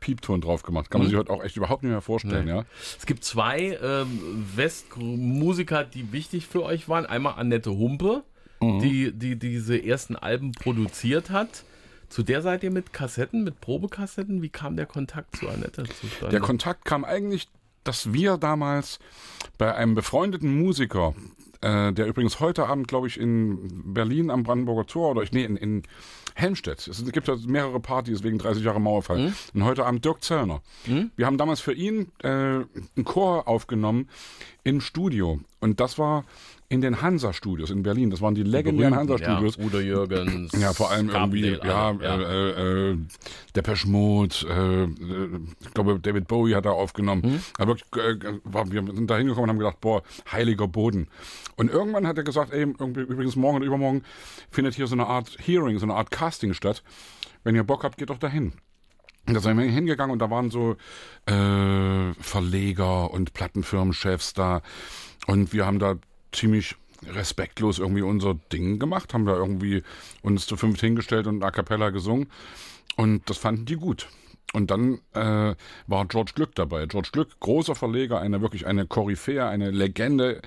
Piepton drauf gemacht. Kann man mhm. sich heute auch echt überhaupt nicht mehr vorstellen, nee. ja. Es gibt zwei ähm, Westmusiker, die wichtig für euch waren. Einmal Annette Humpe, mhm. die, die diese ersten Alben produziert hat. Zu der seid ihr mit Kassetten, mit Probekassetten. Wie kam der Kontakt zu Annette zustande? Der Kontakt kam eigentlich, dass wir damals bei einem befreundeten Musiker äh, der übrigens heute Abend, glaube ich, in Berlin am Brandenburger Tor oder ich, nee, in, in Helmstedt. Es gibt ja mehrere Partys wegen 30 Jahre Mauerfall. Mhm. Und heute Abend Dirk Zöllner. Mhm. Wir haben damals für ihn äh, einen Chor aufgenommen im Studio. Und das war in den Hansa-Studios in Berlin. Das waren die legendären Hansa-Studios. Ja, Bruder Jürgens. Ja, vor allem irgendwie, ja, äh, ja. Äh, äh, Depeche Mode, äh, äh, ich glaube, David Bowie hat da aufgenommen. Hm? Aber äh, war, wir sind da hingekommen und haben gedacht, boah, heiliger Boden. Und irgendwann hat er gesagt, ey, übrigens morgen und übermorgen findet hier so eine Art Hearing, so eine Art Cut Casting statt. Wenn ihr Bock habt, geht doch dahin. Da sind wir hingegangen und da waren so äh, Verleger und Plattenfirmenchefs da. Und wir haben da ziemlich respektlos irgendwie unser Ding gemacht, haben da irgendwie uns zu fünft hingestellt und a cappella gesungen. Und das fanden die gut. Und dann äh, war George Glück dabei. George Glück, großer Verleger, eine wirklich eine Koryphäe, eine Legende,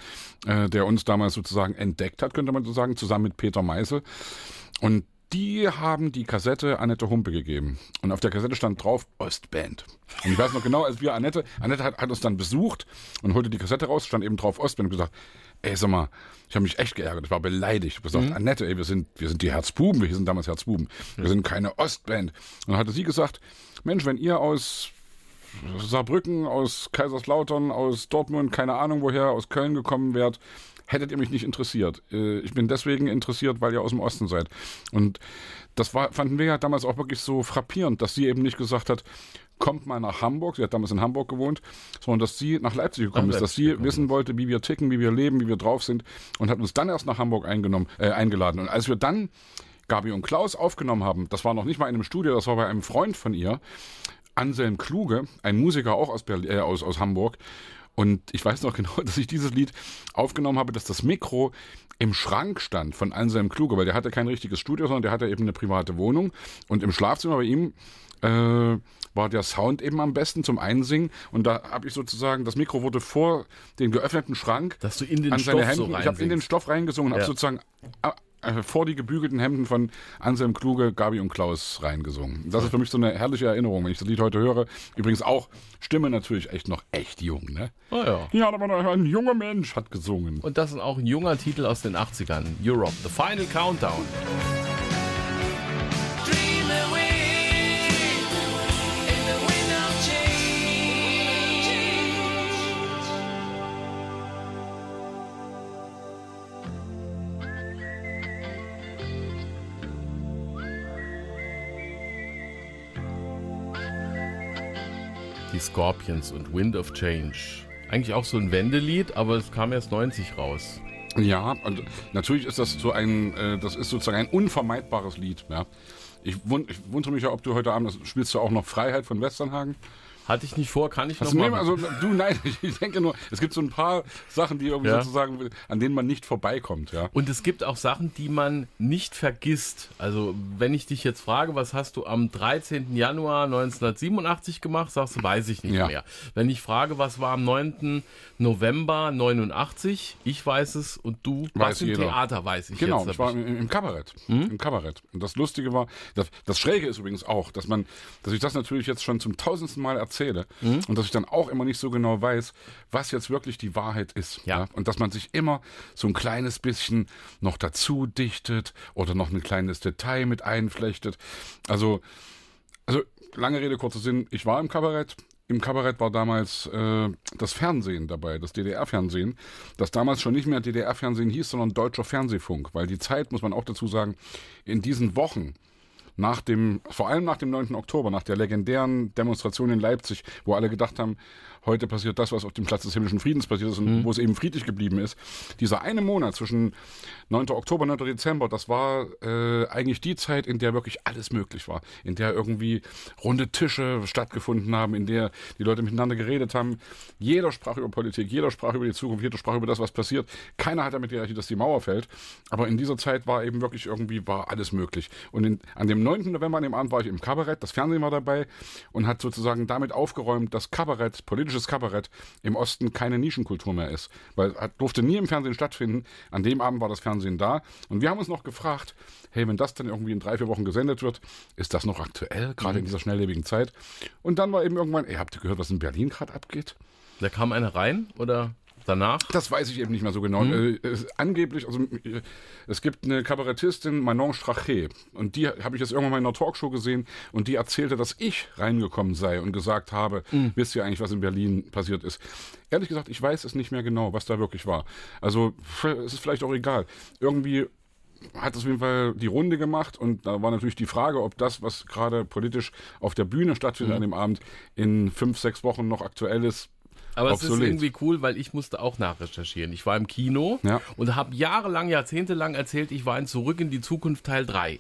äh, der uns damals sozusagen entdeckt hat, könnte man so sagen, zusammen mit Peter Meisel. Und die haben die Kassette Annette Humpe gegeben. Und auf der Kassette stand drauf Ostband. Und ich weiß noch genau, als wir Annette, Annette hat, hat uns dann besucht und holte die Kassette raus, stand eben drauf Ostband und gesagt, ey, sag mal, ich habe mich echt geärgert, ich war beleidigt. Ich habe gesagt, mhm. Annette, ey, wir sind, wir sind die Herzbuben, wir sind damals Herzbuben, wir mhm. sind keine Ostband. Und dann hatte sie gesagt, Mensch, wenn ihr aus Saarbrücken, aus Kaiserslautern, aus Dortmund, keine Ahnung woher, aus Köln gekommen wärt hättet ihr mich nicht interessiert. Äh, ich bin deswegen interessiert, weil ihr aus dem Osten seid. Und das war, fanden wir ja damals auch wirklich so frappierend, dass sie eben nicht gesagt hat, kommt mal nach Hamburg, sie hat damals in Hamburg gewohnt, sondern dass sie nach Leipzig gekommen nach ist, Leipzig dass sie wissen ist. wollte, wie wir ticken, wie wir leben, wie wir drauf sind und hat uns dann erst nach Hamburg eingenommen, äh, eingeladen. Und als wir dann Gabi und Klaus aufgenommen haben, das war noch nicht mal in einem Studio, das war bei einem Freund von ihr, Anselm Kluge, ein Musiker auch aus, Berlin, äh, aus, aus Hamburg, und ich weiß noch genau, dass ich dieses Lied aufgenommen habe, dass das Mikro im Schrank stand von Anselm Kluge, weil der hatte kein richtiges Studio, sondern der hatte eben eine private Wohnung. Und im Schlafzimmer bei ihm äh, war der Sound eben am besten zum Einsingen. Und da habe ich sozusagen, das Mikro wurde vor den geöffneten Schrank Dass du in den an seine Stoff Hemden, so ich habe in den Stoff reingesungen, ja. habe sozusagen äh, vor die gebügelten Hemden von Anselm Kluge, Gabi und Klaus reingesungen. Das ist für mich so eine herrliche Erinnerung, wenn ich das Lied heute höre. Übrigens auch Stimme natürlich echt noch echt jung, ne? Oh ja. Ja, aber noch ein junger Mensch hat gesungen. Und das ist auch ein junger Titel aus den 80ern. Europe, The Final Countdown. die Scorpions und Wind of Change. Eigentlich auch so ein Wendelied, aber es kam erst 90 raus. Ja, und also natürlich ist das so ein, äh, das ist sozusagen ein unvermeidbares Lied. Ja. Ich, wund, ich wundere mich ja, ob du heute Abend, das, spielst du auch noch Freiheit von Westernhagen? Hatte ich nicht vor, kann ich Hast noch du mal. Also, du, nein, ich denke nur, es gibt so ein paar Sachen, die irgendwie ja. sozusagen, an denen man nicht vorbeikommt, ja. Und es gibt auch Sachen, die man nicht vergisst. Also, wenn ich dich jetzt frage, was hast du am 13. Januar 1987 gemacht, sagst du, weiß ich nicht ja. mehr. Wenn ich frage, was war am 9. November 89, ich weiß es und du warst im Theater, weiß ich Genau, jetzt, ich war im, im Kabarett. Hm? Im Kabarett. Und das Lustige war, das, das Schräge ist übrigens auch, dass man, dass ich das natürlich jetzt schon zum tausendsten Mal erzähle, erzähle. Mhm. Und dass ich dann auch immer nicht so genau weiß, was jetzt wirklich die Wahrheit ist. Ja. ja. Und dass man sich immer so ein kleines bisschen noch dazu dichtet oder noch ein kleines Detail mit einflechtet. Also, also lange Rede, kurzer Sinn, ich war im Kabarett. Im Kabarett war damals äh, das Fernsehen dabei, das DDR-Fernsehen, das damals schon nicht mehr DDR-Fernsehen hieß, sondern Deutscher Fernsehfunk, weil die Zeit, muss man auch dazu sagen, in diesen Wochen nach dem, vor allem nach dem 9. Oktober, nach der legendären Demonstration in Leipzig, wo alle gedacht haben, heute passiert das, was auf dem Platz des himmlischen Friedens passiert ist und mhm. wo es eben friedlich geblieben ist. Dieser eine Monat zwischen 9. Oktober und 9. Dezember, das war äh, eigentlich die Zeit, in der wirklich alles möglich war, in der irgendwie runde Tische stattgefunden haben, in der die Leute miteinander geredet haben. Jeder sprach über Politik, jeder sprach über die Zukunft, jeder sprach über das, was passiert. Keiner hat damit gerechnet, dass die Mauer fällt. Aber in dieser Zeit war eben wirklich irgendwie war alles möglich. Und in, an dem 9. November, an dem Abend, war ich im Kabarett, das Fernsehen war dabei und hat sozusagen damit aufgeräumt, dass Kabarett politische politisches Kabarett im Osten keine Nischenkultur mehr ist. Weil es durfte nie im Fernsehen stattfinden. An dem Abend war das Fernsehen da. Und wir haben uns noch gefragt, hey, wenn das dann irgendwie in drei, vier Wochen gesendet wird, ist das noch aktuell, gerade mhm. in dieser schnelllebigen Zeit? Und dann war eben irgendwann, ey, habt ihr gehört, was in Berlin gerade abgeht? Da kam einer rein oder? danach? Das weiß ich eben nicht mehr so genau. Mhm. Äh, es, äh, angeblich, also äh, es gibt eine Kabarettistin, Manon Strache, und die habe ich jetzt irgendwann mal in einer Talkshow gesehen und die erzählte, dass ich reingekommen sei und gesagt habe, mhm. wisst ihr eigentlich, was in Berlin passiert ist? Ehrlich gesagt, ich weiß es nicht mehr genau, was da wirklich war. Also es ist vielleicht auch egal. Irgendwie hat es auf jeden Fall die Runde gemacht und da war natürlich die Frage, ob das, was gerade politisch auf der Bühne stattfindet mhm. an dem Abend, in fünf, sechs Wochen noch aktuell ist. Aber obsolet. es ist irgendwie cool, weil ich musste auch nachrecherchieren. Ich war im Kino ja. und habe jahrelang, jahrzehntelang erzählt, ich war in Zurück in die Zukunft Teil 3.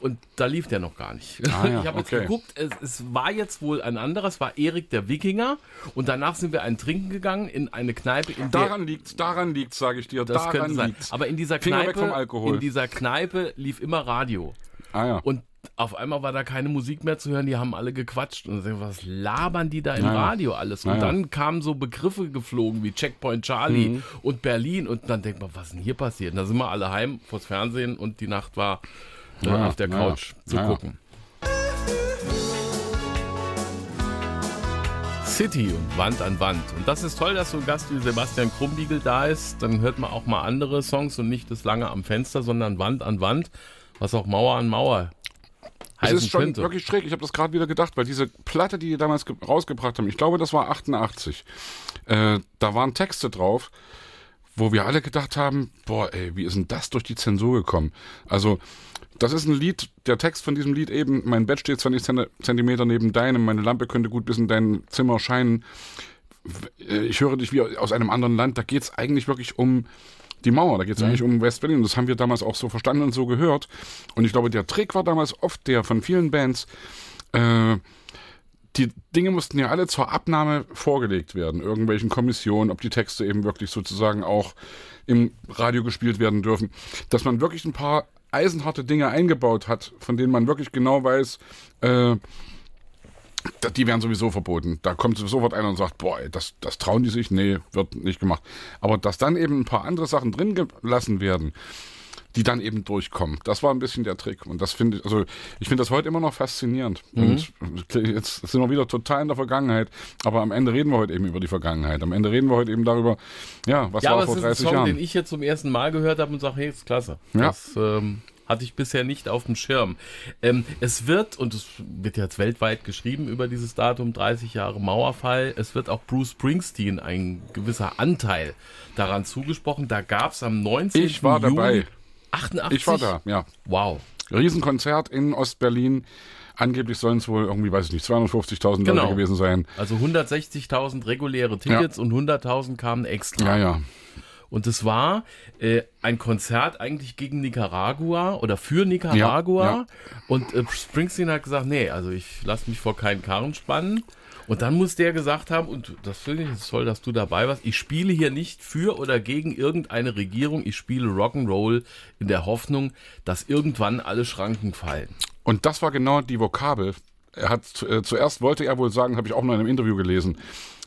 Und da lief der noch gar nicht. Ah, ja, ich habe okay. jetzt geguckt, es, es, war jetzt wohl ein anderer, es war Erik der Wikinger. Und danach sind wir einen trinken gegangen in eine Kneipe. In daran liegt, daran liegt, sage ich dir, das daran liegt. Aber in dieser Kneipe, in dieser Kneipe lief immer Radio. Ah, ja. Und auf einmal war da keine Musik mehr zu hören, die haben alle gequatscht und gesagt, was labern die da im naja. Radio alles? Und naja. dann kamen so Begriffe geflogen wie Checkpoint Charlie mhm. und Berlin und dann denkt man, was ist denn hier passiert? Und da sind wir alle heim vors Fernsehen und die Nacht war äh, naja. auf der Couch zu gucken. City und Wand an Wand. Und das ist toll, dass so ein Gast wie Sebastian Krumbiegel da ist. Dann hört man auch mal andere Songs und nicht das lange am Fenster, sondern Wand an Wand, was auch Mauer an Mauer heißen Es ist schon wirklich schräg. Ich habe das gerade wieder gedacht, weil diese Platte, die die damals rausgebracht haben, ich glaube, das war 88, äh, da waren Texte drauf, wo wir alle gedacht haben, boah, ey, wie ist denn das durch die Zensur gekommen? Also, das ist ein Lied, der Text von diesem Lied eben, mein Bett steht 20 Zentimeter neben deinem, meine Lampe könnte gut bis in dein Zimmer scheinen. Äh, ich höre dich wie aus einem anderen Land. Da geht es eigentlich wirklich um die Mauer. Da geht es mhm. eigentlich um West-Berlin. das haben wir damals auch so verstanden und so gehört. Und ich glaube, der Trick war damals oft der von vielen Bands, äh, die Dinge mussten ja alle zur Abnahme vorgelegt werden, irgendwelchen Kommissionen, ob die Texte eben wirklich sozusagen auch im Radio gespielt werden dürfen, dass man wirklich ein paar eisenharte Dinge eingebaut hat, von denen man wirklich genau weiß, äh, die werden sowieso verboten. Da kommt sofort einer und sagt, boah, ey, das, das trauen die sich? Nee, wird nicht gemacht. Aber dass dann eben ein paar andere Sachen drin gelassen werden, die dann eben durchkommen. Das war ein bisschen der Trick. Und das finde ich, also ich finde das heute immer noch faszinierend. Mhm. Und jetzt sind wir wieder total in der Vergangenheit. Aber am Ende reden wir heute eben über die Vergangenheit. Am Ende reden wir heute eben darüber, ja, was ja, war vor 30 Jahren. Ja, es ist ein Song, Jahren. den ich jetzt zum ersten Mal gehört habe und sage, hey, ist klasse. Ja. Das, ähm hatte ich bisher nicht auf dem Schirm. Ähm, es wird, und es wird jetzt weltweit geschrieben über dieses Datum, 30 Jahre Mauerfall, es wird auch Bruce Springsteen ein gewisser Anteil daran zugesprochen. Da gab es am 19. Ich war Juni dabei. 88? Ich war da, ja. Wow. Riesenkonzert in Ostberlin. Angeblich sollen es wohl irgendwie, weiß ich nicht, 250.000 genau. Leute gewesen sein. Also 160.000 reguläre Tickets ja. und 100.000 kamen extra. Ja, ja. Und es war äh, ein Konzert eigentlich gegen Nicaragua oder für Nicaragua. Ja, ja. Und äh, Springsteen hat gesagt, nee, also ich lasse mich vor keinen Karren spannen. Und dann muss der gesagt haben, und das finde ich toll, dass du dabei warst, ich spiele hier nicht für oder gegen irgendeine Regierung, ich spiele Rock'n'Roll in der Hoffnung, dass irgendwann alle Schranken fallen. Und das war genau die Vokabel. Er hat äh, zuerst wollte er wohl sagen, habe ich auch noch in einem Interview gelesen,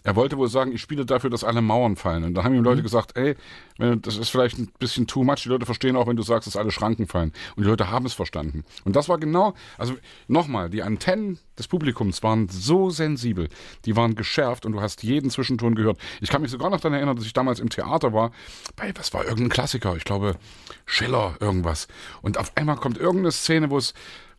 er wollte wohl sagen, ich spiele dafür, dass alle Mauern fallen. Und da haben ihm Leute mhm. gesagt, ey, das ist vielleicht ein bisschen too much. Die Leute verstehen auch, wenn du sagst, dass alle Schranken fallen. Und die Leute haben es verstanden. Und das war genau, also nochmal, die Antennen des Publikums waren so sensibel. Die waren geschärft und du hast jeden Zwischenton gehört. Ich kann mich sogar noch daran erinnern, dass ich damals im Theater war. Bei, was war irgendein Klassiker? Ich glaube, Schiller, irgendwas. Und auf einmal kommt irgendeine Szene, wo es,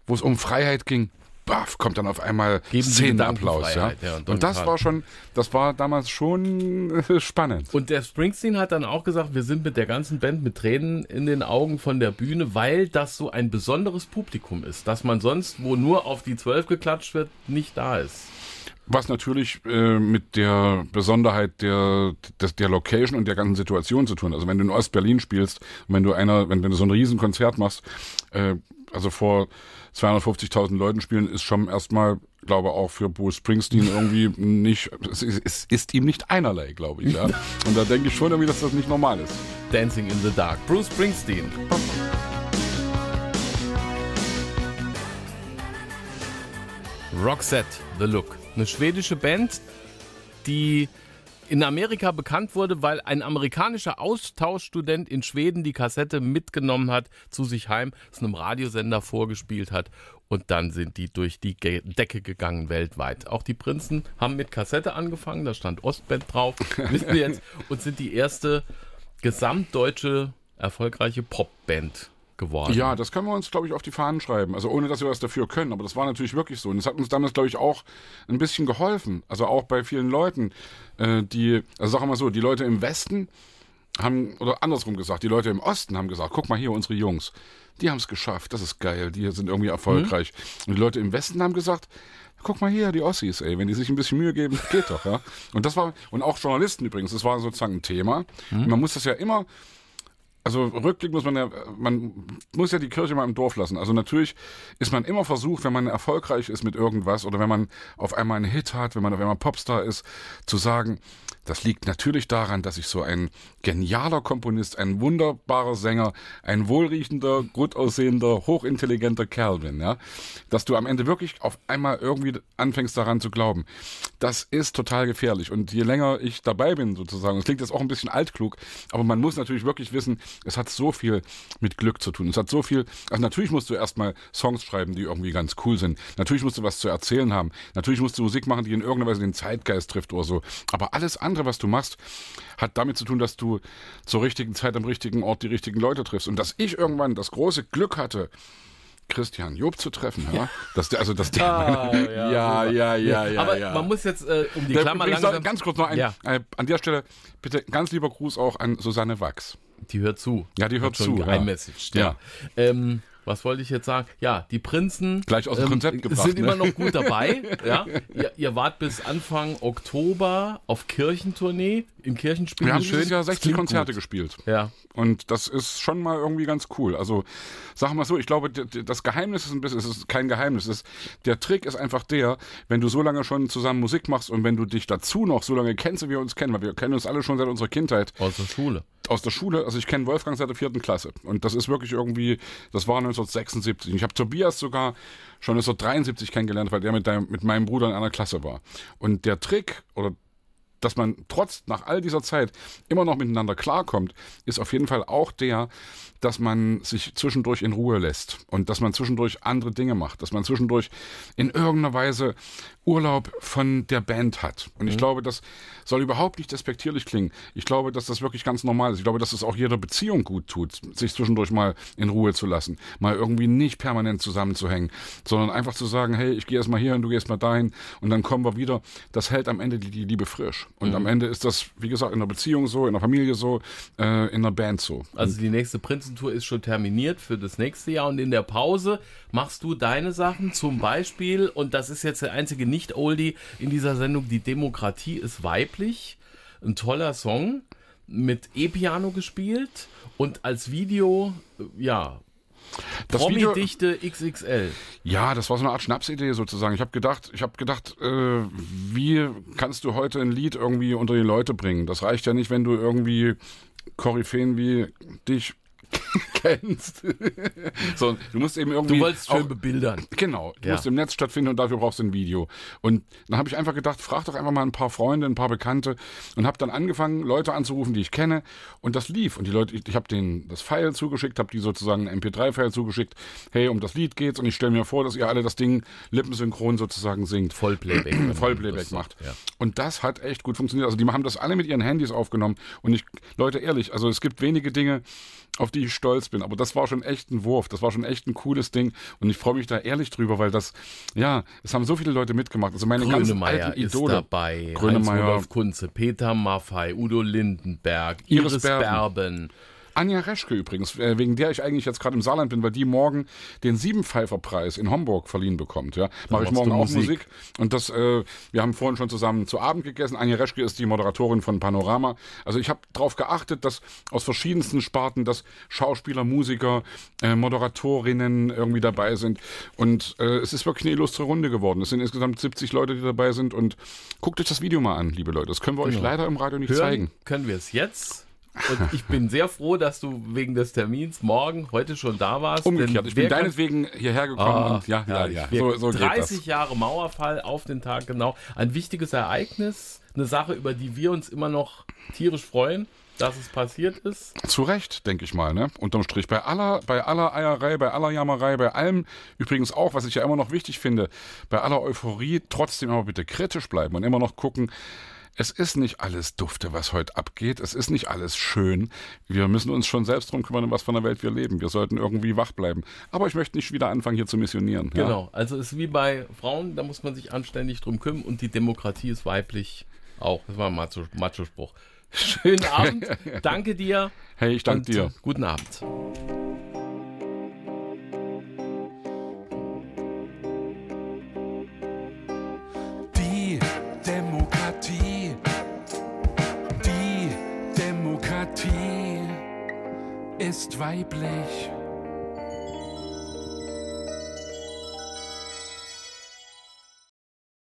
wo es um Freiheit ging baff, kommt dann auf einmal Szenenapplaus. Ja. ja. und, und das war schon, das war damals schon äh, spannend. Und der Springsteen hat dann auch gesagt, wir sind mit der ganzen Band mit Tränen in den Augen von der Bühne, weil das so ein besonderes Publikum ist, dass man sonst, wo nur auf die Zwölf geklatscht wird, nicht da ist. Was natürlich äh, mit der Besonderheit der, des, der Location und der ganzen Situation zu tun Also wenn du in Ostberlin spielst, wenn du einer, wenn, wenn du so ein Riesenkonzert machst, äh, also vor 250.000 Leuten spielen, ist schon erstmal, glaube auch für Bruce Springsteen irgendwie nicht, es ist, ist ihm nicht einerlei, glaube ich. Ja? Und da denke ich schon irgendwie, dass das nicht normal ist. Dancing in the Dark, Bruce Springsteen. Roxette, The Look. Eine schwedische Band, die in Amerika bekannt wurde, weil ein amerikanischer Austauschstudent in Schweden die Kassette mitgenommen hat zu sich heim, es einem Radiosender vorgespielt hat und dann sind die durch die Decke gegangen weltweit. Auch die Prinzen haben mit Kassette angefangen, da stand Ostband drauf, wissen wir jetzt, und sind die erste gesamtdeutsche erfolgreiche Popband geworden. Ja, das können wir uns, glaube ich, auf die Fahnen schreiben. Also ohne, dass wir was dafür können. Aber das war natürlich wirklich so. Und das hat uns damals, glaube ich, auch ein bisschen geholfen. Also auch bei vielen Leuten, äh, die, also sag wir mal so, die Leute im Westen haben, oder andersrum gesagt, die Leute im Osten haben gesagt, guck mal hier, unsere Jungs, die haben es geschafft, das ist geil, die sind irgendwie erfolgreich. Mhm. Und die Leute im Westen haben gesagt, guck mal hier, die Ossis, ey, wenn die sich ein bisschen Mühe geben, geht doch, ja. Und das war, und auch Journalisten übrigens, das war sozusagen ein Thema. Mhm. man muss das ja immer also Rückblick muss man ja, man muss ja die Kirche mal im Dorf lassen. Also natürlich ist man immer versucht, wenn man erfolgreich ist mit irgendwas oder wenn man auf einmal einen Hit hat, wenn man auf einmal Popstar ist, zu sagen, das liegt natürlich daran, dass ich so ein genialer Komponist, ein wunderbarer Sänger, ein wohlriechender, gut aussehender, hochintelligenter Kerl bin, ja. Dass du am Ende wirklich auf einmal irgendwie anfängst daran zu glauben. Das ist total gefährlich. Und je länger ich dabei bin sozusagen, das klingt jetzt auch ein bisschen altklug, aber man muss natürlich wirklich wissen, es hat so viel mit Glück zu tun. Es hat so viel, also natürlich musst du erstmal Songs schreiben, die irgendwie ganz cool sind. Natürlich musst du was zu erzählen haben. Natürlich musst du Musik machen, die in irgendeiner Weise den Zeitgeist trifft oder so. Aber alles andere, was du machst, hat damit zu tun, dass du zur richtigen Zeit am richtigen Ort die richtigen Leute triffst. Und dass ich irgendwann das große Glück hatte, Christian Job zu treffen, ja? Dass der, also dass der ah, meine, ja, ja, ja, ja, ja, Aber ja. man muss jetzt äh, um die der, Klammer langsam... Ganz kurz noch ein, ja. äh, an der Stelle bitte ganz lieber Gruß auch an Susanne Wachs. Die hört zu. Ja, die hört zu. Ein ja. Message. Ja. ja. Ähm, was wollte ich jetzt sagen? Ja, die Prinzen Gleich aus dem ähm, Konzept gebracht, sind ne? immer noch gut dabei. ja? Ihr, ihr, wart bis Anfang Oktober auf Kirchentournee, im Kirchenspiel. Wir haben dieses Jahr 60 Konzerte gut. gespielt. Ja. Und das ist schon mal irgendwie ganz cool. Also sagen wir so, ich glaube, das Geheimnis ist ein bisschen, es ist kein Geheimnis. Ist, der Trick ist einfach der, wenn du so lange schon zusammen Musik machst und wenn du dich dazu noch so lange kennst, wie wir uns kennen, weil wir kennen uns alle schon seit unserer Kindheit. Aus der Schule. Aus der Schule, also ich kenne Wolfgang seit der vierten Klasse. Und das ist wirklich irgendwie, das war eine 1976. Ich habe Tobias sogar schon 1973 kennengelernt, weil der mit, deinem, mit meinem Bruder in einer Klasse war. Und der Trick oder dass man trotz nach all dieser Zeit immer noch miteinander klarkommt, ist auf jeden Fall auch der, dass man sich zwischendurch in Ruhe lässt und dass man zwischendurch andere Dinge macht, dass man zwischendurch in irgendeiner Weise Urlaub von der Band hat. Und ich mhm. glaube, das soll überhaupt nicht despektierlich klingen. Ich glaube, dass das wirklich ganz normal ist. Ich glaube, dass es auch jeder Beziehung gut tut, sich zwischendurch mal in Ruhe zu lassen, mal irgendwie nicht permanent zusammenzuhängen, sondern einfach zu sagen, hey, ich gehe erstmal hier und du gehst mal dahin und dann kommen wir wieder. Das hält am Ende die, die Liebe frisch. Und mhm. am Ende ist das, wie gesagt, in der Beziehung so, in der Familie so, äh, in der Band so. Also die nächste Prinzentour ist schon terminiert für das nächste Jahr und in der Pause machst du deine Sachen zum Beispiel und das ist jetzt der einzige nicht Oldie in dieser Sendung. Die Demokratie ist weiblich. Ein toller Song mit E-Piano gespielt und als Video, äh, ja, das Promi Dichte XXL. Ja, das war so eine Art Schnapsidee sozusagen. Ich habe gedacht, ich habe gedacht, äh, wie kannst du heute ein Lied irgendwie unter die Leute bringen? Das reicht ja nicht, wenn du irgendwie Koryphäen wie dich kennst. so, du musst eben irgendwie. Du wolltest auch, schön bebildern. Genau. Du ja. musst im Netz stattfinden und dafür brauchst du ein Video. Und dann habe ich einfach gedacht, frag doch einfach mal ein paar Freunde, ein paar Bekannte und habe dann angefangen, Leute anzurufen, die ich kenne. Und das lief. Und die Leute, ich, ich habe denen das File zugeschickt, habe die sozusagen ein MP3-File zugeschickt. Hey, um das Lied geht's. Und ich stelle mir vor, dass ihr alle das Ding lippensynchron sozusagen singt. Vollplayback. Vollplayback macht. Ja. Und das hat echt gut funktioniert. Also die haben das alle mit ihren Handys aufgenommen. Und ich, Leute, ehrlich, also es gibt wenige Dinge, auf die ich stolz bin. Aber das war schon echt ein Wurf, das war schon echt ein cooles Ding und ich freue mich da ehrlich drüber, weil das, ja, es haben so viele Leute mitgemacht. Also meine ganze alten Idole. ist dabei, Grönemeyer, Rudolf Kunze, Peter Maffei, Udo Lindenberg, Iris, Iris Berben. Berben Anja Reschke übrigens, äh, wegen der ich eigentlich jetzt gerade im Saarland bin, weil die morgen den Siebenpfeiferpreis in Homburg verliehen bekommt. Ja, mache ich morgen auch Musik. Musik. Und das, äh, wir haben vorhin schon zusammen zu Abend gegessen. Anja Reschke ist die Moderatorin von Panorama. Also ich habe darauf geachtet, dass aus verschiedensten Sparten, dass Schauspieler, Musiker, äh, Moderatorinnen irgendwie dabei sind. Und äh, es ist wirklich eine illustre Runde geworden. Es sind insgesamt 70 Leute, die dabei sind. Und guckt euch das Video mal an, liebe Leute. Das können wir genau. euch leider im Radio nicht Hören zeigen. Können wir es jetzt? Und ich bin sehr froh, dass du wegen des Termins morgen heute schon da warst. Umgekehrt, ich bin deinetwegen hierher gekommen ah, und ja, ja, ja. ja. So, so 30 Jahre Mauerfall auf den Tag genau. Ein wichtiges Ereignis, eine Sache, über die wir uns immer noch tierisch freuen dass es passiert ist. Zu Recht, denke ich mal, ne? Unterm Strich. Bei aller, bei aller Eierei, bei aller Jammerei, bei allem, übrigens auch, was ich ja immer noch wichtig finde, bei aller Euphorie, trotzdem immer bitte kritisch bleiben und immer noch gucken, es ist nicht alles Dufte, was heute abgeht. Es ist nicht alles schön. Wir müssen uns schon selbst darum kümmern, in was von der Welt wir leben. Wir sollten irgendwie wach bleiben. Aber ich möchte nicht wieder anfangen, hier zu missionieren. Genau. Also es ist wie bei Frauen, da muss man sich anständig drum kümmern und die Demokratie ist weiblich auch. Das war ein Macho-Spruch. Schönen Abend. danke dir. Hey, ich danke dir. Guten Abend. ist weiblich.